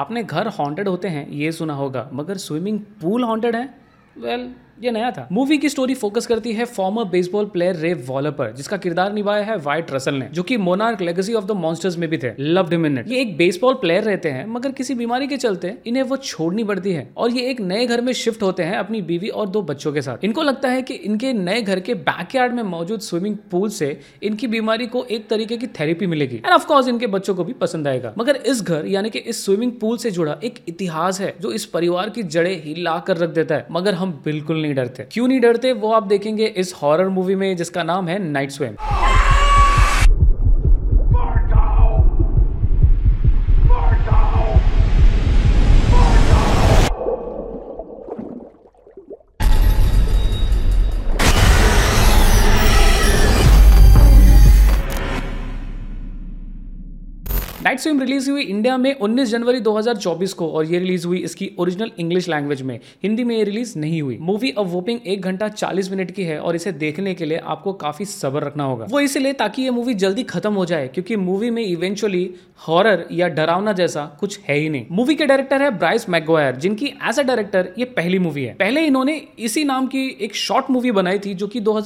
आपने घर हॉन्टेड होते हैं ये सुना होगा मगर स्विमिंग पूल हॉन्टेड है वेल well, ये नया था मूवी की स्टोरी फोकस करती है former baseball player Ray Waller पर जिसका किरदार निभाया है वाइट रसल ने जो कि Monarch Legacy of the Monsters में भी थे लव्ड हिम ये एक बेसबॉल प्लेयर रहते हैं मगर किसी बीमारी के चलते इन्हें वो छोड़नी पड़ती है और ये एक नए घर में शिफ्ट होते हैं अपनी बीवी और दो बच्चों के साथ इनको लगता है की इनके नए घर के बैक में मौजूद स्विमिंग पूल से इनकी बीमारी को एक तरीके की थेरेपी मिलेगी एंड ऑफकोर्स इनके बच्चों को भी पसंद आएगा मगर इस घर यानी कि इस स्विमिंग पूल से जुड़ा एक इतिहास है जो इस परिवार की जड़े हिला कर रख देता है मगर हम बिल्कुल नहीं डरते क्यों नहीं डरते वो आप देखेंगे इस हॉरर मूवी में जिसका नाम है Night Swim Night Swim release हुई इंडिया में 19 जनवरी 2024 को और ये रिलीज हुई इसकी ओरिजिनल इंग्लिश लैंग्वेज में हिंदी में ये रिलीज नहीं हुई मूवी अब वोपिंग एक घंटा चालीस मिनट की है और इसे देखने के लिए आपको काफी सबर रखना होगा वो इसलिए ताकि ये मूवी जल्दी खत्म हो जाए क्योंकि मूवी में इवेंचुअली हॉरर या डरावना जैसा कुछ है ही नहीं मूवी के डायरेक्टर है ब्राइस मैगवायर जिनकी एज अ डायरेक्टर ये पहली मूवी है पहले इन्होंने इसी नाम की एक शॉर्ट मूवी बनाई थी जो की दो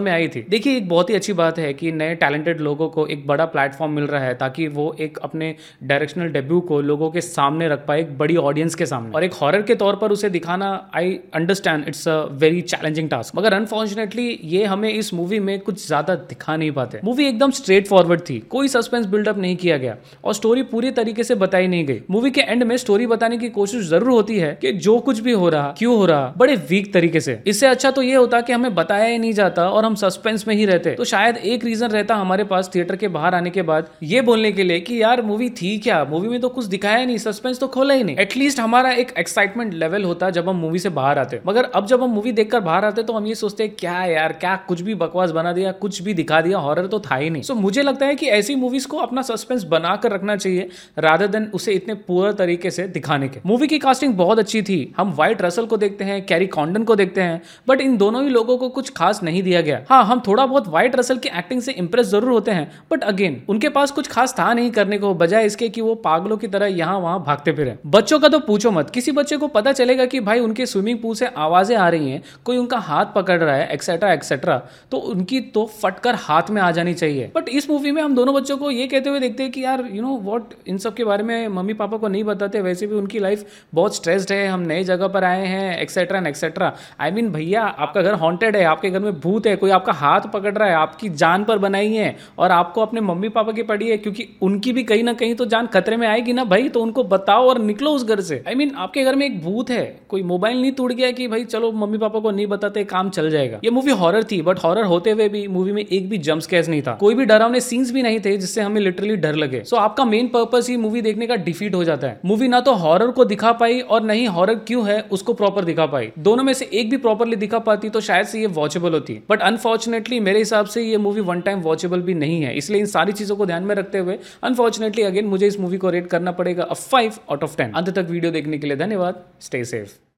में आई थी देखिए एक बहुत ही अच्छी बात है कि नए टैलेंटेड लोगों को एक बड़ा प्लेटफॉर्म मिल रहा है ताकि वो एक अपने डायरेक्शनल डेब्यू को लोगों के सामने रख पाए एक बड़ी ऑडियंस के सामने और एक हॉरर के तौर पर उसे दिखाना I understand it's a very challenging task मगर अनफॉर्चुनेटली ये हमें इस मूवी में कुछ ज्यादा दिखा नहीं पाते मूवी एकदम स्ट्रेट फॉरवर्ड थी कोई सस्पेंस बिल्डअप नहीं किया गया और स्टोरी पूरी तरीके से बताई नहीं गई मूवी के एंड में स्टोरी बताने की कोशिश जरूर होती है कि जो कुछ भी हो रहा क्यों हो रहा बड़े वीक तरीके से इससे अच्छा तो ये होता कि हमें बताया ही नहीं जाता और हम सस्पेंस में ही रहते तो शायद एक रीजन रहता हमारे पास थिएटर के बाहर आने के बाद ये बोलने के लिए कि यार यार मूवी थी क्या मूवी में तो कुछ दिखाया नहीं सस्पेंस तो खोला ही नहीं एटलीस्ट हमारा एक एक्साइटमेंट लेवल होता है जब हम मूवी से बाहर आते हैं मगर अब जब हम मूवी देखकर बाहर आते तो हम ये सोचते हैं क्या यार क्या कुछ भी बकवास बना दिया कुछ भी दिखा दिया हॉरर तो था ही नहीं सो so, मुझे लगता है कि ऐसी मूवीज को अपना सस्पेंस बनाकर रखना चाहिए राधर देन उसे इतने पूरा तरीके से दिखाने के मूवी की कास्टिंग बहुत अच्छी थी हम व्हाइट रसल को देखते हैं कैरी कॉन्डन को देखते हैं बट इन दोनों ही लोगों को कुछ खास नहीं दिया गया हाँ हम थोड़ा बहुत व्हाइट रसल की एक्टिंग से इंप्रेस जरूर होते हैं बट अगेन उनके पास कुछ खास था नहीं करने करने को बजाय इसके कि वो पागलों की तरह यहाँ वहाँ भागते फिरे बच्चों का तो पूछो मत किसी बच्चे को पता चलेगा कि भाई उनके स्विमिंग पूल से आवाज़ें आ रही हैं कोई उनका हाथ पकड़ रहा है एक्सेट्रा एक्सेट्रा तो उनकी तो फटकर हाथ में आ जानी चाहिए बट इस मूवी में हम दोनों बच्चों को ये कहते हुए देखते हैं कि यार यू नो वॉट इन सब के बारे में मम्मी पापा को नहीं बताते वैसे भी उनकी लाइफ बहुत स्ट्रेस्ड है हम नए जगह पर आए हैं etcetera and etcetera I mean भैया आपका घर हॉन्टेड है आपके घर में भूत है कोई आपका हाथ पकड़ रहा है आपकी जान पर बनाई है और आपको अपने मम्मी पापा की पड़ी है क्योंकि उनकी भी भी कहीं ना कहीं तो जान खतरे में आएगी ना भाई तो उनको बताओ और निकलो उस घर से आई I मीन mean, आपके घर में एक भूत है कोई मोबाइल नहीं टूट गया कि भाई चलो मम्मी पापा को नहीं बताते काम चल जाएगा ये मूवी हॉरर थी बट हॉरर होते हुए भी मूवी में एक भी जम्स कैस नहीं था कोई भी डरावने सीन्स भी नहीं थे जिससे हमें लिटरली डर लगे सो so, आपका मेन पर्पज ही मूवी देखने का डिफीट हो जाता है मूवी ना तो हॉरर को दिखा पाई और नहीं हॉरर क्यों है उसको प्रॉपर दिखा पाई दोनों में से एक भी प्रॉपरली दिखा पाती तो शायद से ये वॉचेबल होती बट अनफॉर्चुनेटली मेरे हिसाब से ये मूवी वन टाइम वॉचेबल भी नहीं है इसलिए इन सारी चीजों को ध्यान में रखते हुए अनफॉर्चुनेट अनफॉर्चुनेटली अगेन मुझे इस मूवी को रेट करना पड़ेगा a five out of ten अंत तक वीडियो देखने के लिए धन्यवाद स्टे सेफ